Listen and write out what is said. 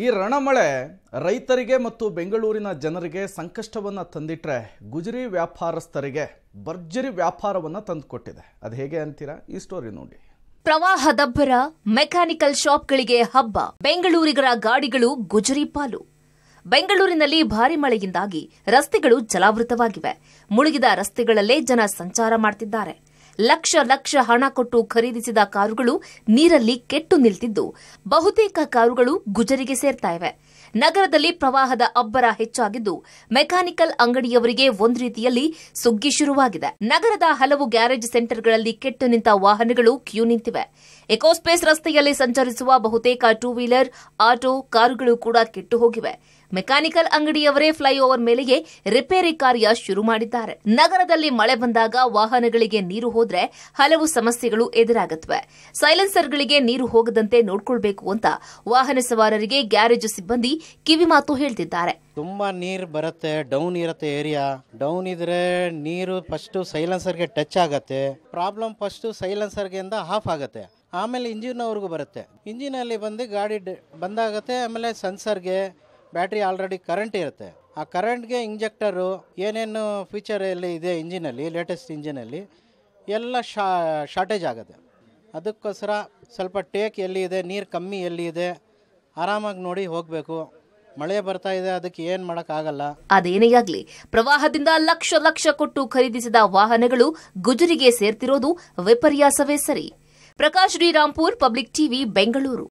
ಈ ರಣಮಳೆ ರೈತರಿಗೆ ಮತ್ತು ಬೆಂಗಳೂರಿನ ಜನರಿಗೆ ಸಂಕಷ್ಟವನ್ನು ತಂದಿಟ್ಟರೆ ಗುಜರಿ ವ್ಯಾಪಾರಸ್ಥರಿಗೆ ಭರ್ಜರಿ ವ್ಯಾಪಾರವನ್ನು ತಂದುಕೊಟ್ಟಿದೆ ಅದು ಹೇಗೆ ಅಂತೀರಾ ಈ ಸ್ಟೋರಿ ನೋಡಿ ಪ್ರವಾಹದಬ್ಬರ ಮೆಕ್ಯಾನಿಕಲ್ ಶಾಪ್ಗಳಿಗೆ ಹಬ್ಬ ಬೆಂಗಳೂರಿಗರ ಗಾಡಿಗಳು ಗುಜರಿ ಪಾಲು ಬೆಂಗಳೂರಿನಲ್ಲಿ ಭಾರಿ ಮಳೆಯಿಂದಾಗಿ ರಸ್ತೆಗಳು ಜಲಾವೃತವಾಗಿವೆ ಮುಳುಗಿದ ರಸ್ತೆಗಳಲ್ಲೇ ಜನ ಸಂಚಾರ ಮಾಡ್ತಿದ್ದಾರೆ ಲಕ್ಷ ಲಕ್ಷ ಹಣ ಕೊಟ್ಟು ಖರೀದಿಸಿದ ಕಾರುಗಳು ನೀರಲ್ಲಿ ಕೆಟ್ಟು ನಿಲ್ತಿದ್ದು ಬಹುತೇಕ ಕಾರುಗಳು ಗುಜರಿಗೆ ಸೇರ್ತಾ ಇವೆ ನಗರದಲ್ಲಿ ಪ್ರವಾಹದ ಅಬ್ಬರ ಹೆಚ್ಚಾಗಿದ್ದು ಮೆಕ್ಯಾನಿಕಲ್ ಅಂಗಡಿಯವರಿಗೆ ಒಂದು ರೀತಿಯಲ್ಲಿ ಸುಗ್ಗಿ ಶುರುವಾಗಿದೆ ನಗರದ ಹಲವು ಗ್ಯಾರೇಜ್ ಸೆಂಟರ್ಗಳಲ್ಲಿ ಕೆಟ್ಟು ನಿಂತ ವಾಹನಗಳು ಕ್ಯೂ ನಿಂತಿವೆ ಎಕೋಸ್ಪೇಸ್ ರಸ್ತೆಯಲ್ಲಿ ಸಂಚರಿಸುವ ಬಹುತೇಕ ಟೂ ವೀಲರ್ ಆಟೋ ಕಾರುಗಳು ಕೂಡ ಕೆಟ್ಟು ಹೋಗಿವೆ ಮೆಕ್ಯಾನಿಕಲ್ ಅಂಗಡಿಯವರೇ ಫ್ಲೈಓವರ್ ಮೇಲೆಯೇ ರಿಪೇರಿ ಕಾರ್ಯ ಶುರು ಮಾಡಿದ್ದಾರೆ ನಗರದಲ್ಲಿ ಮಳೆ ಬಂದಾಗ ವಾಹನಗಳಿಗೆ ನೀರು ಹೋದ್ರೆ ಹಲವು ಸಮಸ್ಯೆಗಳು ಎದುರಾಗುತ್ತವೆ ಸೈಲೆನ್ಸರ್ಗಳಿಗೆ ನೀರು ಹೋಗದಂತೆ ನೋಡಿಕೊಳ್ಬೇಕು ಅಂತ ವಾಹನ ಸವಾರರಿಗೆ ಗ್ಯಾರೇಜ್ ಸಿಬ್ಬಂದಿ ಕಿವಿಮಾತು ಹೇಳ್ತಿದ್ದಾರೆ ತುಂಬಾ ನೀರು ಬರುತ್ತೆ ಡೌನ್ ಇರುತ್ತೆ ಏರಿಯಾ ಡೌನ್ ಇದ್ರೆ ನೀರು ಫಸ್ಟ್ ಸೈಲೆನ್ಸರ್ಗೆ ಟಚ್ ಆಗತ್ತೆ ಪ್ರಾಬ್ಲಮ್ ಫಸ್ಟ್ ಸೈಲೆನ್ಸರ್ಗೆ ಆಫ್ ಆಗುತ್ತೆ ಆಮೇಲೆ ಇಂಜಿನ್ ಅವ್ರಿಗೂ ಬರುತ್ತೆ ಅಲ್ಲಿ ಬಂದು ಗಾಡಿ ಬಂದಾಗತ್ತೆ ಆಮೇಲೆ ಸೆನ್ಸರ್ಗೆ ಬ್ಯಾಟ್ರಿ ಆಲ್ರೆಡಿ ಕರೆಂಟ್ ಇರುತ್ತೆ ಆ ಕರೆಂಟ್ಗೆ ಇಂಜೆಕ್ಟರು ಏನೇನು ಫೀಚರ್ ಎಲ್ಲ ಇದೆ ಇಂಜಿನಲ್ಲಿ ಲೇಟೆಸ್ಟ್ ಇಂಜಿನಲ್ಲಿ ಎಲ್ಲ ಶಾ ಶಾರ್ಟೇಜ್ ಆಗುತ್ತೆ ಅದಕ್ಕೋಸ್ಕರ ಸ್ವಲ್ಪ ಟೇಕ್ ಎಲ್ಲಿ ಇದೆ ನೀರು ಕಮ್ಮಿ ಎಲ್ಲಿದೆ ಆರಾಮಾಗಿ ನೋಡಿ ಹೋಗಬೇಕು ಮಳೆ ಬರ್ತಾ ಇದೆ ಅದಕ್ಕೆ ಏನ್ ಮಾಡಕ್ಕಾಗಲ್ಲ ಅದೇನೇ ಆಗ್ಲಿ ಪ್ರವಾಹದಿಂದ ಲಕ್ಷ ಲಕ್ಷ ಕೊಟ್ಟು ಖರೀದಿಸಿದ ವಾಹನಗಳು ಗುಜರಿಗೆ ಸೇರ್ತಿರೋದು ವಿಪರ್ಯಾಸವೇ ಸರಿ ಪ್ರಕಾಶ್ ಶ್ರೀರಾಮ್ಪುರ್ ಪಬ್ಲಿಕ್ ಟಿವಿ ಬೆಂಗಳೂರು